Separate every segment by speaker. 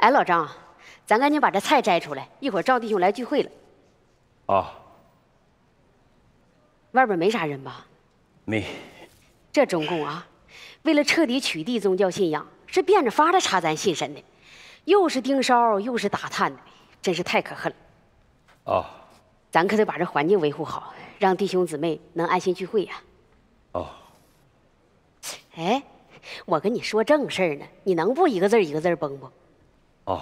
Speaker 1: 哎，老张，咱赶紧把这菜摘出来，一会儿赵弟兄来聚会了。啊，外边没啥人吧？没。这中共啊，为了彻底取缔宗教信仰，是变着法的查咱信神的，又是盯梢，又是打探的，真是太可恨了。啊，咱可得把这环境维护好，让弟兄姊妹能安心聚会呀。哦。哎，我跟你说正事儿呢，你能不一个字一个字崩不？哦，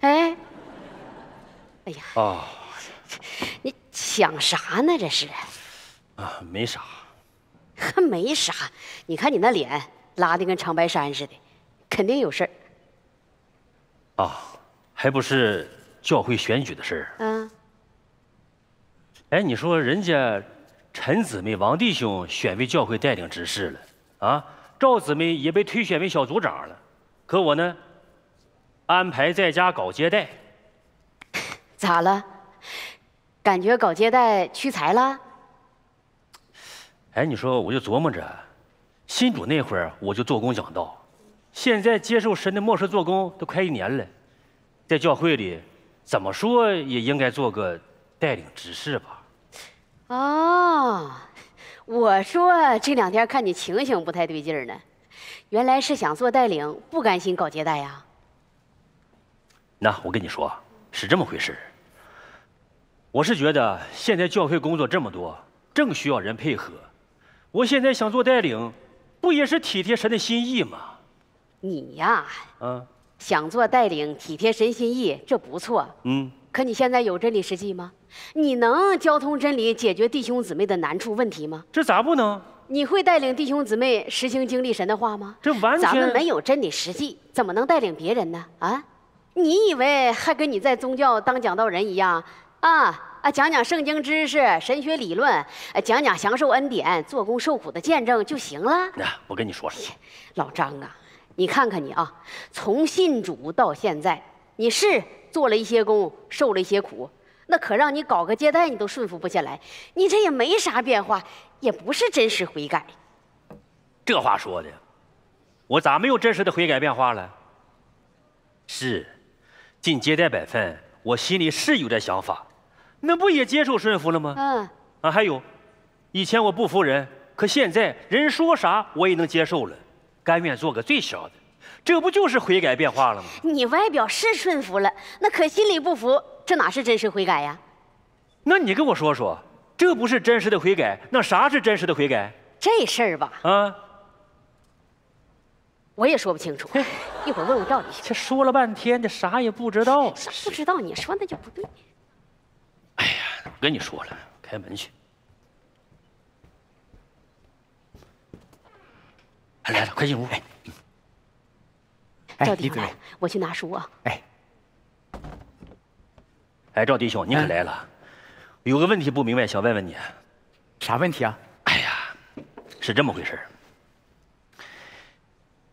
Speaker 1: 哎，哎呀！哦，你想啥呢？这是
Speaker 2: 啊，没啥，
Speaker 1: 还没啥。你看你那脸拉的跟长白山似的，肯定有事儿。
Speaker 2: 啊，还不是教会选举的事儿。嗯。哎，你说人家陈姊妹、王弟兄选为教会带领执事了，啊，赵姊妹也被推选为小组长了，可我呢？安排在家搞接待，咋了？感
Speaker 1: 觉搞接待屈才了？
Speaker 2: 哎，你说我就琢磨着，新主那会儿我就做工讲道，现在接受神的末世做工都快一年了，在教会里怎么说也应该做个带领执事吧？
Speaker 1: 哦，我说这两天看你情形不太对劲呢，原来是想做带领，不甘心搞接待呀？
Speaker 2: 那我跟你说，是这么回事。我是觉得现在教会工作这么多，正需要人配合。我现在想做带领，不也是体贴神的心意吗？
Speaker 1: 你呀，嗯，想做带领，体贴神心意，这不错。嗯，可你现在有真理实际吗？你能交通真理，解决弟兄姊妹的难处问题吗？这咋不能？你会带领弟兄姊妹实行经历神的话吗？这完全，咱们没有真理实际，怎么能带领别人呢？啊？你以为还跟你在宗教当讲道人一样啊啊？讲讲圣经知识、神学理论，讲讲享受恩典、做工受苦的见证就行了。那
Speaker 2: 我跟你说说，
Speaker 1: 老张啊，你看看你啊，从信主到现在，你是做了一些功，受了一些苦，那可让你搞个接待，你都顺服不下来。你这也没啥变化，也不是真实悔改。
Speaker 2: 这话说的，我咋没有真实的悔改变化了？是。进接待百份，我心里是有点想法，那不也接受顺服了吗？嗯啊，还有，以前我不服人，可现在人说啥我也能接受了，甘愿做个最小的，这不就是悔改变化了吗？
Speaker 1: 你外表是顺服了，那可心里不服，这哪是真实悔改呀？
Speaker 2: 那你跟我说说，这不是真实的悔改，那啥是真实的悔改？这事儿吧，啊。
Speaker 1: 我也说不清楚，一会儿问问到底这说了
Speaker 2: 半天，这啥也不知道。不知道你说那就不对。哎呀，我跟你说了，开门去。来了，快进屋。哎，赵弟兄，
Speaker 1: 我去拿书啊。哎，
Speaker 2: 哎，赵弟兄，你可来了，有个问题不明白，想问问你，啥问题啊？哎呀，是这么回事儿。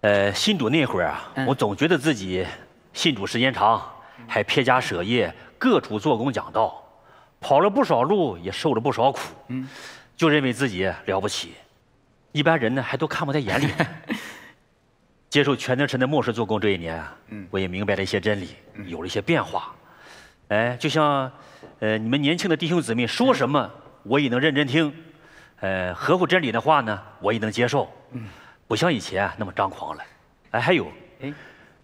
Speaker 2: 呃，信主那会儿啊，我总觉得自己信主时间长，还撇家舍业，各处做工讲道，跑了不少路，也受了不少苦，嗯，就认为自己了不起，一般人呢还都看不在眼里。接受全能神的末世做工这一年啊，嗯，我也明白了一些真理，有了一些变化，哎，就像，呃，你们年轻的弟兄姊妹说什么，我也能认真听，呃，合乎真理的话呢，我也能接受，嗯。不像以前那么张狂了，哎，还有，哎，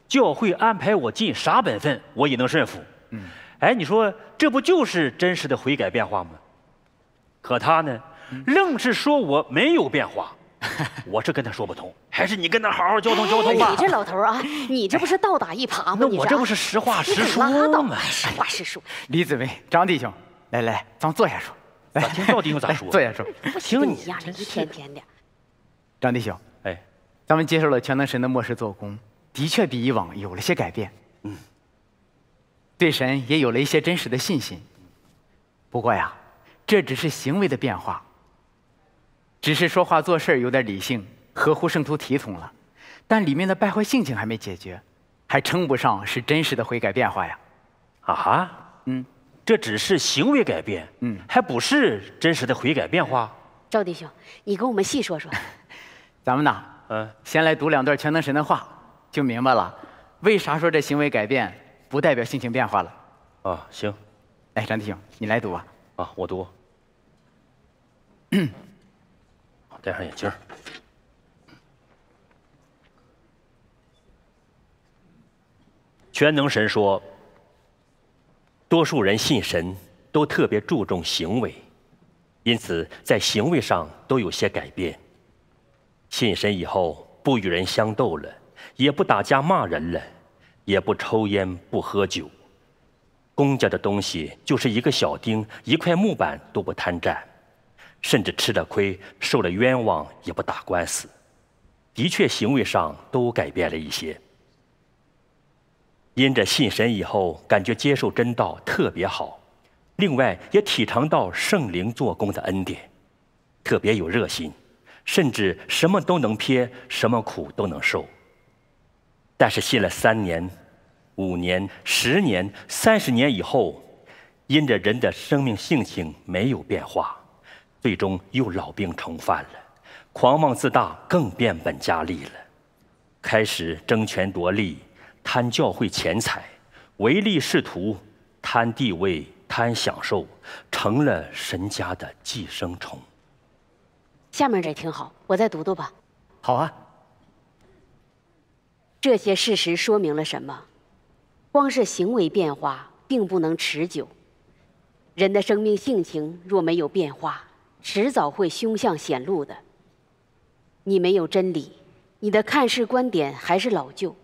Speaker 2: 教会安排我尽啥本分，我也能顺服。嗯，哎，你说这不就是真实的悔改变化吗？可他呢，愣是说我没有变化，
Speaker 3: 我是跟他说不通，还是你
Speaker 2: 跟他好好交通交
Speaker 1: 通吧。你这老头啊，你这不是倒打一耙吗？那我这不是实话实说吗？
Speaker 3: 拉倒，实话实说。李子维，张弟兄，来来，咱坐下说，听到底兄咋说？坐下说。不听你。
Speaker 1: 一天天的，
Speaker 3: 张弟兄。咱们接受了全能神的末世做工，的确比以往有了些改变。嗯，对神也有了一些真实的信心。不过呀，这只是行为的变化，只是说话做事有点理性，合乎圣徒体统了，但里面的败坏性情还没解决，还称不上是真实的悔改变化呀。啊？嗯，这只是行为改变，嗯，还不是真实的悔改变化。
Speaker 1: 赵弟兄，你跟我们细说说。
Speaker 3: 咱们呢？先来读两段全能神的话，就明白了，为啥说这行为改变不代表性情变化了？啊，行，哎，张弟兄，你来读吧。啊，我读。戴上眼镜。
Speaker 2: 全能神说，多数人信神都特别注重行为，因此在行为上都有些改变。信神以后，不与人相斗了，也不打架骂人了，也不抽烟不喝酒，公家的东西就是一个小钉一块木板都不贪占，甚至吃了亏受了冤枉也不打官司，的确行为上都改变了一些。因着信神以后，感觉接受真道特别好，另外也体尝到圣灵做工的恩典，特别有热心。甚至什么都能撇，什么苦都能受。但是信了三年、五年、十年、三十年以后，因着人的生命性情没有变化，最终又老病重犯了，狂妄自大更变本加厉了，开始争权夺利，贪教会钱财，唯利是图，贪地位、贪享受，成了神家的寄生虫。
Speaker 1: 下面这挺好，我再读读吧。好啊。这些事实说明了什么？光是行为变化并不能持久。人的生命性情若没有变化，迟早会凶相显露的。你没有真理，你的看事观点还是老旧，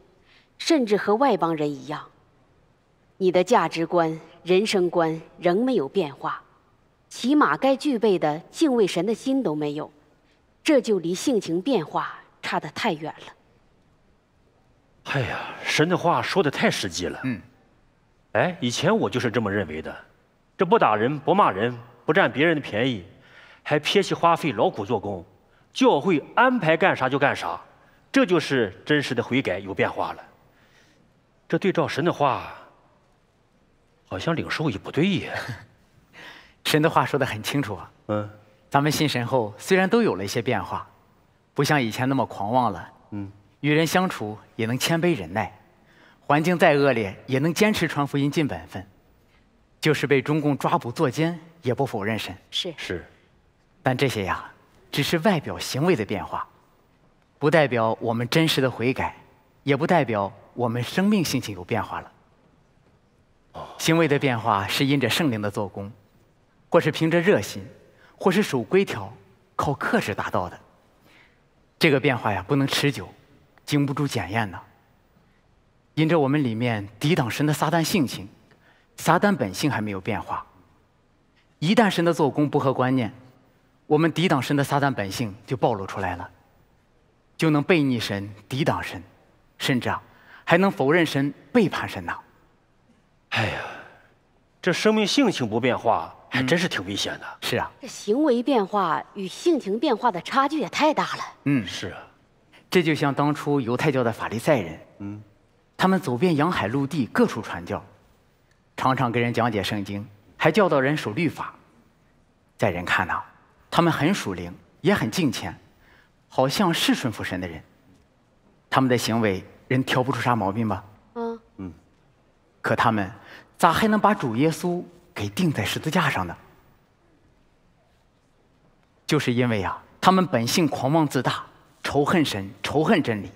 Speaker 1: 甚至和外邦人一样。你的价值观、人生观仍没有变化，起码该具备的敬畏神的心都没有。这就离性情变化差得太远了。
Speaker 2: 哎呀，神的话说的太实际了。嗯。哎，以前我就是这么认为的，这不打人、不骂人、不占别人的便宜，还撇起花费劳苦做工，教会安排干啥就干啥，这就是真实的悔改有变化了。这对照
Speaker 3: 神的话，好像领受也不对呀。神的话说的很清楚啊。嗯。咱们信神后，虽然都有了一些变化，不像以前那么狂妄了。嗯，与人相处也能谦卑忍耐，环境再恶劣也能坚持传福音尽本分，就是被中共抓捕坐监也不否认神。是是，但这些呀，只是外表行为的变化，不代表我们真实的悔改，也不代表我们生命性情有变化了。行为的变化是因着圣灵的做工，或是凭着热心。或是守规条、靠克制达到的，这个变化呀，不能持久，经不住检验呢。因着我们里面抵挡神的撒旦性情，撒旦本性还没有变化。一旦神的做工不合观念，我们抵挡神的撒旦本性就暴露出来了，就能背逆神、抵挡神，甚至啊，还能否认神、背叛神呢？哎呀，这生命性情不变化。还真是挺危险的。是啊，
Speaker 1: 这行为变化与性情变化的差距也太大了。
Speaker 3: 嗯，是啊，这就像当初犹太教的法利赛人，嗯，他们走遍洋海陆地各处传教，常常给人讲解圣经，还教导人守律法，在人看呐，他们很属灵，也很敬虔，好像是顺服神的人，他们的行为人挑不出啥毛病吧？嗯，嗯，可他们咋还能把主耶稣？给钉在十字架上的，就是因为呀，他们本性狂妄自大，仇恨神，仇恨真理，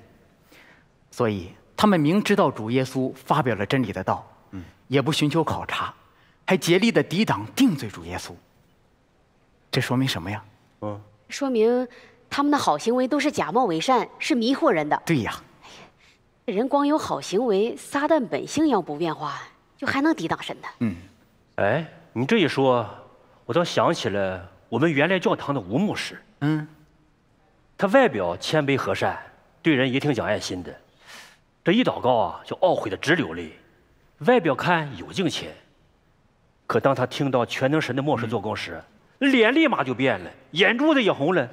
Speaker 3: 所以他们明知道主耶稣发表了真理的道，嗯，也不寻求考察，还竭力的抵挡定罪主耶稣。这说明什么呀？嗯，
Speaker 1: 说明他们的好行为都是假冒伪善，是迷惑人的。对呀，人光有好行为，撒旦本性要不变化，就还能抵挡神的。
Speaker 2: 嗯。哎，你这一说，我倒想起了我们原来教堂的吴牧师。嗯，他外表谦卑和善，对人也挺讲爱心的。这一祷告啊，就懊悔的直流泪。外表看有敬虔，可当他听到全能神的末世做工时，脸立马就变了，眼珠子也红了。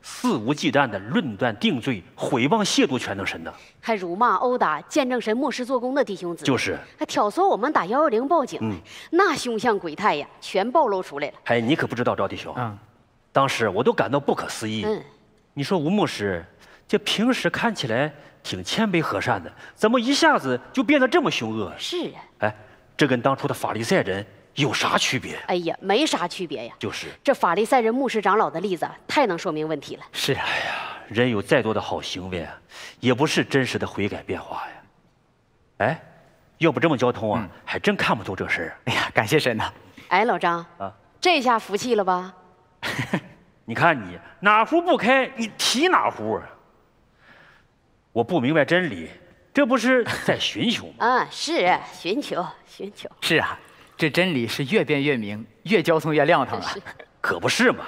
Speaker 2: 肆无忌惮的论断定罪、毁谤亵渎全能神的，
Speaker 1: 还辱骂殴打见证神牧师做工的弟兄子，就是还挑唆我们打幺幺零报警，嗯，那凶相鬼态呀，全暴露出来了。
Speaker 2: 哎，你可不知道赵弟兄当时我都感到不可思议。嗯，你说吴牧师这平时看起来挺谦卑和善的，怎么一下子就变得这么凶恶？是啊，哎，这跟当初的法利赛人。有啥区别？哎呀，没啥区别呀。就是这
Speaker 1: 法利赛人牧师长老的例子太能说明问题了。
Speaker 2: 是，哎呀，人有再多的好行为啊，也不是真实的悔改变化呀。哎，要不这么交通啊，还真看不透这事儿。哎呀，感谢神呐！哎，老张啊，
Speaker 1: 这下服气了吧？
Speaker 2: 你看你哪壶不开你提哪壶。
Speaker 3: 我不明白真理，这不是在寻求吗？
Speaker 1: 嗯，是寻求，寻求。
Speaker 3: 是啊。这真理是越辩越明，越交通越亮堂啊！可不是嘛！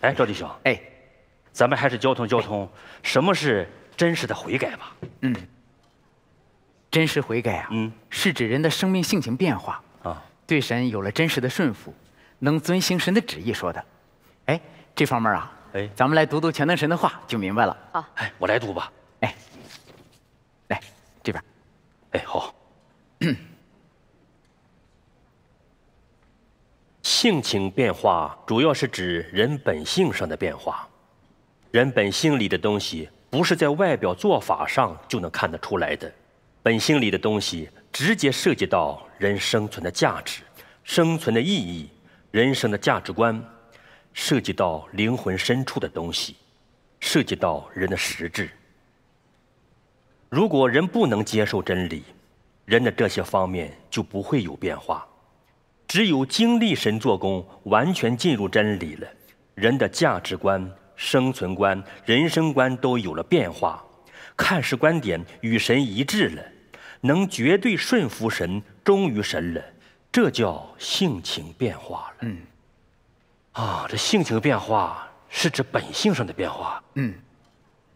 Speaker 3: 哎，赵
Speaker 2: 弟兄，哎，咱们还是交通交通，什么是
Speaker 3: 真实的悔改吧？嗯，真实悔改啊，嗯，是指人的生命性情变化，啊，对神有了真实的顺服，能遵行神的旨意说的。哎，这方面啊，哎，咱们来读读全能神的话就明白了。好，哎，我来读吧，哎。哎，好。
Speaker 2: 性情变化主要是指人本性上的变化。人本性里的东西，不是在外表做法上就能看得出来的。本性里的东西，直接涉及到人生存的价值、生存的意义、人生的价值观，涉及到灵魂深处的东西，涉及到人的实质。如果人不能接受真理，人的这些方面就不会有变化。只有经历神做工，完全进入真理了，人的价值观、生存观、人生观都有了变化，看事观点与神一致了，能绝对顺服神、忠于神了，这叫性情变化了。嗯，啊，
Speaker 3: 这性情变化是指本性上的变化。嗯。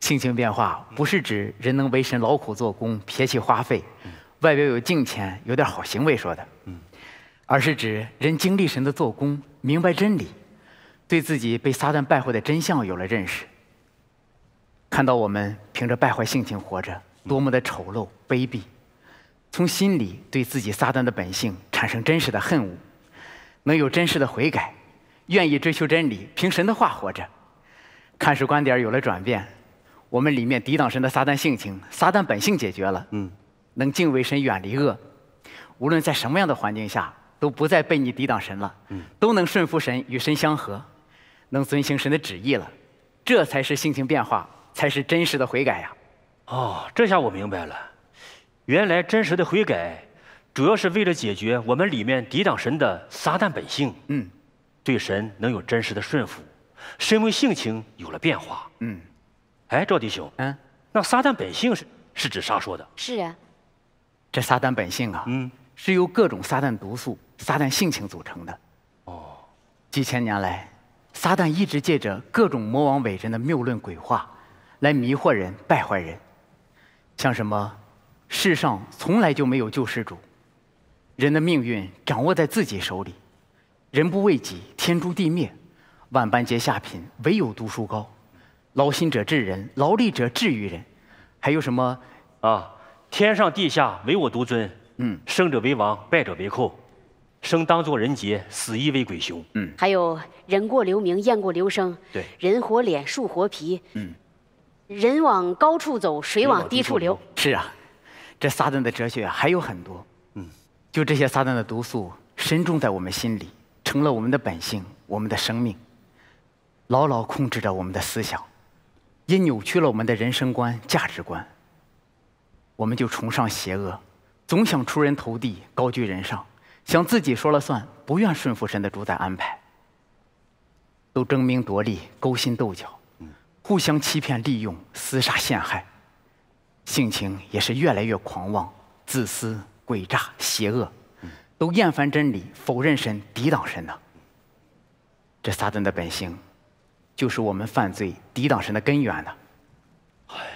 Speaker 3: 性情变化不是指人能为神劳苦做工、撇弃花费，外表有敬虔、有点好行为说的，而是指人经历神的做工，明白真理，对自己被撒旦败坏的真相有了认识，看到我们凭着败坏性情活着多么的丑陋卑鄙，从心里对自己撒旦的本性产生真实的恨恶，能有真实的悔改，愿意追求真理，凭神的话活着，看事观点有了转变。我们里面抵挡神的撒旦性情，撒旦本性解决了，嗯，能敬畏神、远离恶，无论在什么样的环境下，都不再被你抵挡神了，嗯，都能顺服神、与神相合，能遵行神的旨意了，这才是性情变化，才是真实的悔改呀！哦，这下我明白了，原来真实的悔改，主要是
Speaker 2: 为了解决我们里面抵挡神的撒旦本性，嗯，对神能有真实的顺服，身为性情有了变化。嗯。哎，赵弟兄，嗯，
Speaker 3: 那撒旦本性是是指啥说的？是啊，这撒旦本性啊，嗯，是由各种撒旦毒素、撒旦性情组成的。哦，几千年来，撒旦一直借着各种魔王伟人的谬论鬼话，来迷惑人、败坏人。像什么，世上从来就没有救世主，人的命运掌握在自己手里，人不为己，天诛地灭，万般皆下品，唯有读书高。劳心者治人，劳力者治于人，还有什么啊？天上地下唯我独尊。嗯。胜者为
Speaker 2: 王，败者为寇。生当作人杰，死亦为鬼雄。嗯。
Speaker 1: 还有人过留名，雁过留声。对。人活脸，树活皮。嗯。人往高处走，水往低处流。
Speaker 3: 是啊，这撒旦的哲学还有很多。嗯。就这些撒旦的毒素深种在我们心里，成了我们的本性，我们的生命，牢牢控制着我们的思想。也扭曲了我们的人生观、价值观。我们就崇尚邪恶，总想出人头地、高居人上，想自己说了算，不愿顺服神的主宰安排。都争名夺利、勾心斗角，互相欺骗利用、厮杀陷害，性情也是越来越狂妄、自私、诡诈、邪恶，都厌烦真理、否认神、抵挡神呐。这撒旦的本性。就是我们犯罪抵挡神的根源呢。哎呀，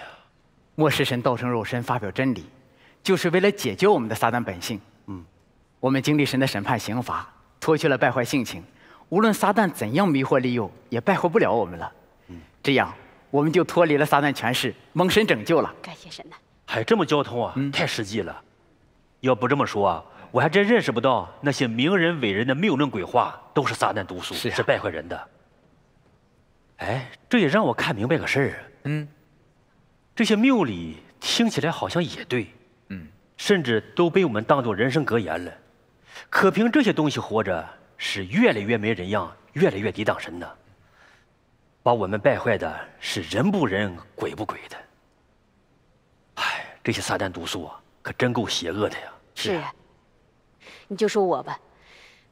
Speaker 3: 末世神道成肉身发表真理，就是为了解救我们的撒旦本性。嗯，我们经历神的审判刑罚，脱去了败坏性情。无论撒旦怎样迷惑利诱，也败坏不了我们了。嗯，这样我们就脱离了撒旦权势，蒙神拯救了。感谢神呐。还这么交通啊？嗯。太实际了。要不这么说啊，
Speaker 2: 我还真认识不到那些名人伟人的谬论鬼话都是撒旦毒书，是败坏人的。哎，这也让我看明白个事儿。嗯，这些谬理听起来好像也对。嗯，甚至都被我们当做人生格言了。可凭这些东西活着，是越来越没人样，越来越抵挡神的。把我们败坏的是人不人鬼不鬼的。哎，这些撒旦毒素啊，可真够邪恶的呀！
Speaker 3: 是。
Speaker 1: 你就说我吧，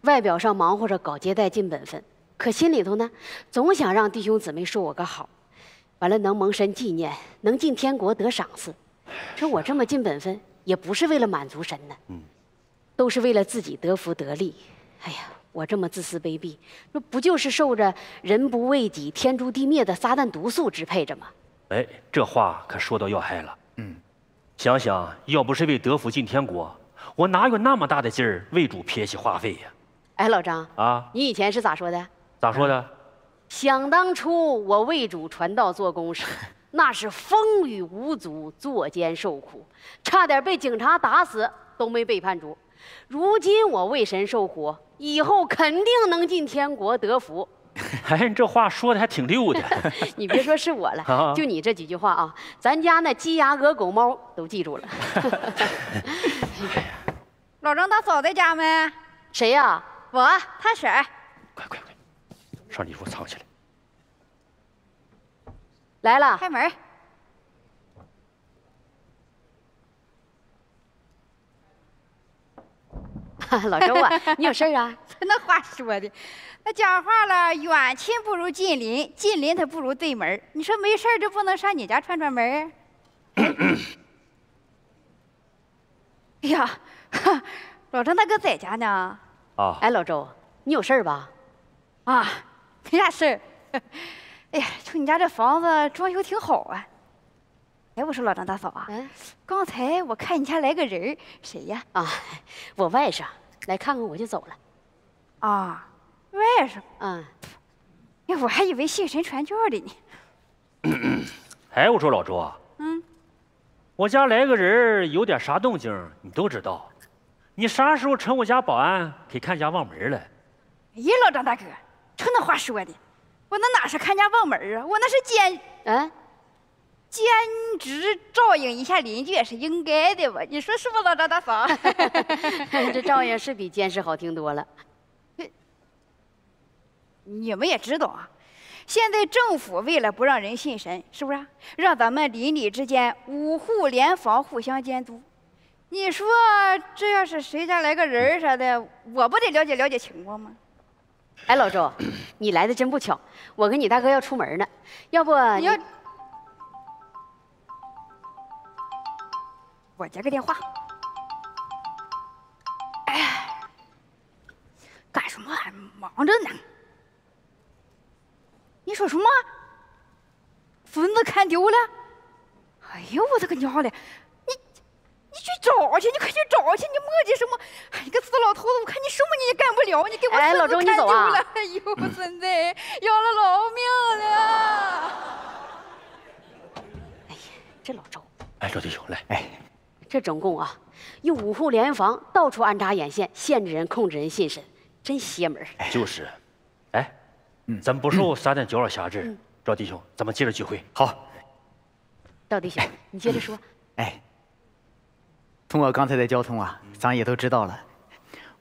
Speaker 1: 外表上忙活着搞接待尽本分。可心里头呢，总想让弟兄姊妹说我个好，完了能蒙神纪念，能进天国得赏赐。这我这么尽本分，也不是为了满足神呢，嗯，都是为了自己得福得利。哎呀，我这么自私卑鄙，那不就是受着“人不为己，天诛地灭”的撒旦毒素支配着吗？
Speaker 2: 哎，这话可说到要害了。嗯，想想要不是为德福进天国，我哪有那么大的劲儿为主撇起话费呀？哎，老张啊，
Speaker 1: 你以前是咋说的？咋说的？想当初我为主传道做工时，那是风雨无阻，坐监受苦，差点被警察打死都没被判处。如今我为神受苦，以后肯定能进天国得福。
Speaker 2: 哎，这话说的还挺溜的。你
Speaker 1: 别说是我了，就你这几句话啊，咱家那鸡鸭鹅狗猫都记住了。老张大
Speaker 2: 嫂在家没？
Speaker 4: 谁呀？我，他婶。快快快！
Speaker 2: 上里屋藏起来。
Speaker 4: 来了，开门。老周啊，你有事儿啊？那话说的，那讲话了，远亲不如近邻，近邻他不如对门你说没事儿就不能上你家串串门 哎呀，老张大哥在家呢。
Speaker 1: 啊！哎，老周，
Speaker 4: 你有事儿吧？啊！没啥事儿，哎呀，瞅你家这房子装修挺好啊！哎，我说老张大嫂啊，刚才我看你家来个人，谁呀？啊，我外甥，来看看我就走了。啊，外甥？嗯。哎，我还以为信神传教的呢。
Speaker 2: 哎，我说老周啊，嗯，我家来个人有点啥动静，你都知道。你啥时候成我家保安，给看家望门了？
Speaker 4: 哎，老张大哥。这话说的，我那哪是看家望门啊？我那是兼，嗯，兼职照应一下邻居也是应该的吧？你说是不，老张大嫂？
Speaker 1: 这照应是比监视好听多了。
Speaker 4: 你们也知道啊，现在政府为了不让人信神，是不是让咱们邻里之间五户联防，互相监督？你说这要是谁家来个人啥的，我不得了解了解情况吗？
Speaker 1: 哎，老周，你来的真不巧，我跟你大哥要出门呢，要不你要我接个电话？
Speaker 4: 哎，干什么？忙着呢。你说什么？孙子看丢了？哎呦，我的个娘嘞！去找去，你快去找去，你磨叽什么？哎，你个死老头子，我看你什么你也干不了，你给我孙子你丢了！哎呦，我孙子要了老命了！哎呀，这老周，
Speaker 2: 哎，赵弟兄来，哎，
Speaker 1: 这中共啊，用五户联防，到处安扎眼线，限制人，控制人，心神，真邪门。
Speaker 2: 哎、就是，哎，咱
Speaker 3: 不受三点九二辖制，赵弟兄，咱们接着聚会，好。
Speaker 1: 赵弟兄，你接着说，
Speaker 3: 哎。通过刚才的交通啊，咱也都知道了，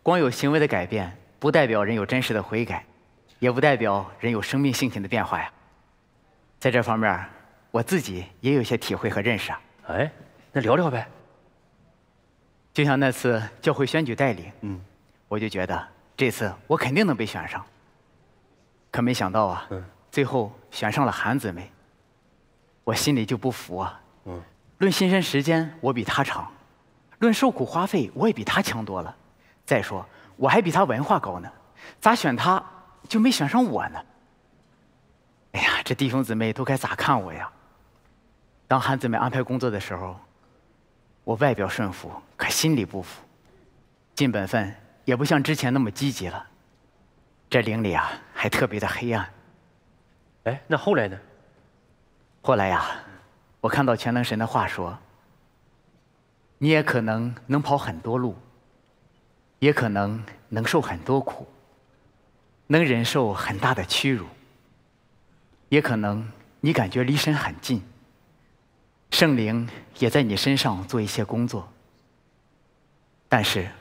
Speaker 3: 光有行为的改变，不代表人有真实的悔改，也不代表人有生命性情的变化呀。在这方面，我自己也有些体会和认识啊。哎，那聊聊呗。就像那次教会选举代理，嗯，我就觉得这次我肯定能被选上，可没想到啊，最后选上了韩姊妹，我心里就不服啊。嗯，论新生时间，我比他长。论受苦花费，我也比他强多了。再说我还比他文化高呢，咋选他就没选上我呢？哎呀，这弟兄姊妹都该咋看我呀？当韩姊妹安排工作的时候，我外表顺服，可心里不服，尽本分也不像之前那么积极了。这灵里啊，还特别的黑暗。哎，那后来呢？后来呀，我看到全能神的话说。你也可能能跑很多路，也可能能受很多苦，能忍受很大的屈辱，也可能你感觉离神很近，圣灵也在你身上做一些工作。但是，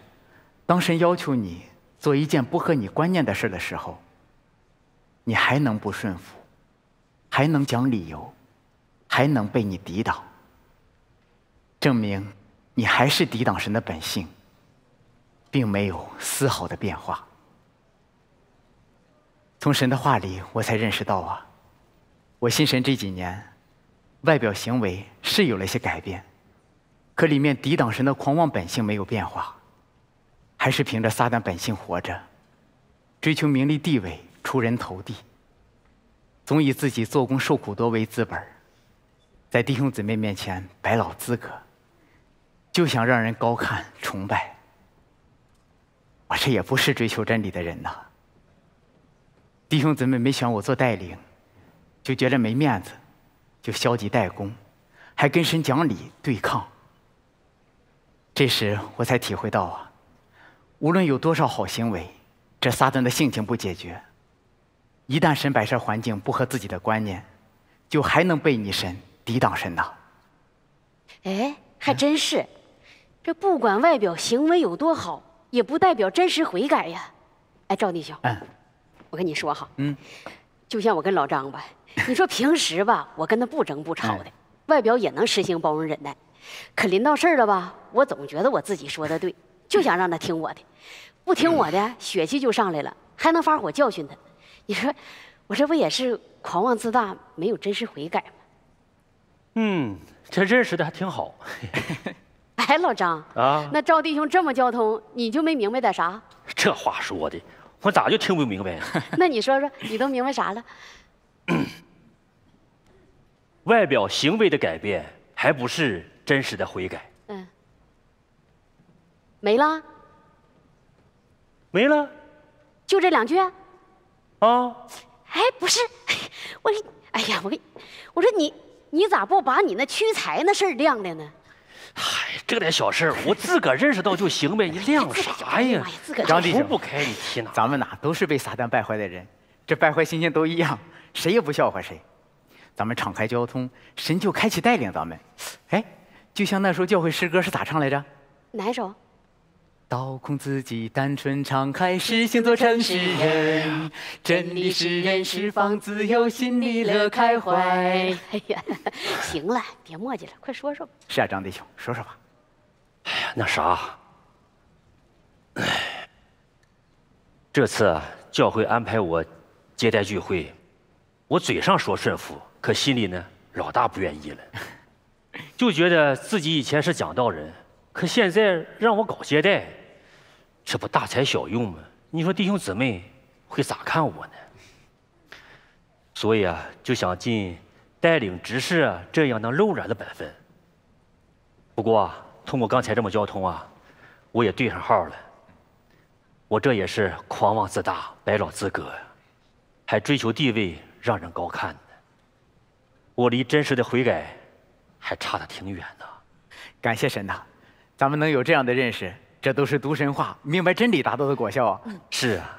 Speaker 3: 当神要求你做一件不合你观念的事的时候，你还能不顺服，还能讲理由，还能被你抵挡，证明。你还是抵挡神的本性，并没有丝毫的变化。从神的话里，我才认识到啊，我信神这几年，外表行为是有了些改变，可里面抵挡神的狂妄本性没有变化，还是凭着撒旦本性活着，追求名利地位，出人头地，总以自己做工受苦多为资本，在弟兄姊妹面前摆老资格。就想让人高看崇拜，我这也不是追求真理的人呐。弟兄姊妹没选我做带领，就觉得没面子，就消极怠工，还跟神讲理对抗。这时我才体会到啊，无论有多少好行为，这撒旦的性情不解决，一旦神摆设环境不合自己的观念，就还能被你神、抵挡神呐。
Speaker 1: 哎，还真是。这不管外表行为有多好，也不代表真实悔改呀。哎，赵弟兄，嗯，我跟你说哈，嗯，就像我跟老张吧，你说平时吧，我跟他不争不吵的，外表也能实行包容忍耐，可临到事儿了吧，我总觉得我自己说的对，就想让他听我的，不听我的，血气就上来了，还能发火教训他。你说我这不也是狂妄自大，没有真实悔改吗？
Speaker 2: 嗯，这认识的还挺好。哎，老张啊，那
Speaker 1: 赵弟兄这么交通，你就没明白点啥？
Speaker 2: 这话说的，我咋就听不明白呀？
Speaker 1: 那你说说，你都明白啥了？
Speaker 2: 外表行为的改变还不是真实的悔改？
Speaker 1: 嗯。没了。没了。就这两句？啊。哎，不是，我说，哎呀，我，我说你，你咋不把你那屈才那事儿亮亮呢？
Speaker 3: 这点小事儿，我自个儿认识到就行呗，你晾啥？哎呀，张弟兄，不开你提咱们哪都是被撒旦败坏的人，这败坏心情都一样，谁也不笑话谁。咱们敞开交通，神就开启带领咱们。哎，就像那时候教会诗歌是咋唱来着？哪一首？刀空自己，单纯敞开，实行做诚实人，真理使人释放自由，心里乐开怀。哎呀，行了，别墨迹了，快说说吧。是啊，张弟兄，说说吧。那啥，
Speaker 2: 这次教会安排我接待聚会，我嘴上说顺服，可心里呢，老大不愿意了，就觉得自己以前是讲道人，可现在让我搞接待，这不大材小用吗？你说弟兄姊妹会咋看我呢？所以啊，就想尽带领执事这样的肉软的本分。不过。通过刚才这么交通啊，我也对上号了。我这也是狂妄自大、白老资格，还追求地
Speaker 3: 位、让人高看的。我离真实的悔改还差得挺远呢。感谢神呐，咱们能有这样的认识，这都是读神话、明白真理达到的果效。啊。是啊，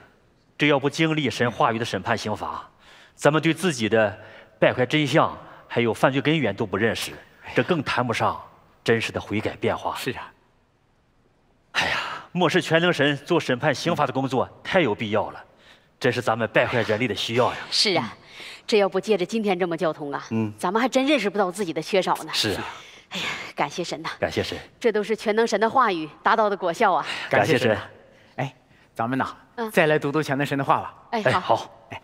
Speaker 3: 这要不经历神话语的审判刑罚，
Speaker 2: 咱们对自己的败坏真相还有犯罪根源都不认识，这更谈不上。真实的悔改变化是啊。哎呀，漠视全能神做审判刑罚的工作太有必要了，这是咱们败坏人类的需要呀。是啊，
Speaker 1: 这要不借着今天这么交通啊，嗯，咱们还真认识不到自己的缺少呢。
Speaker 2: 是啊。哎
Speaker 1: 呀，感谢神呐！感谢神。这都是全能神的话语达到的果效啊！
Speaker 2: 感
Speaker 3: 谢神。哎，咱们呐、嗯，再来读读全能神的话吧。哎，好。好。哎。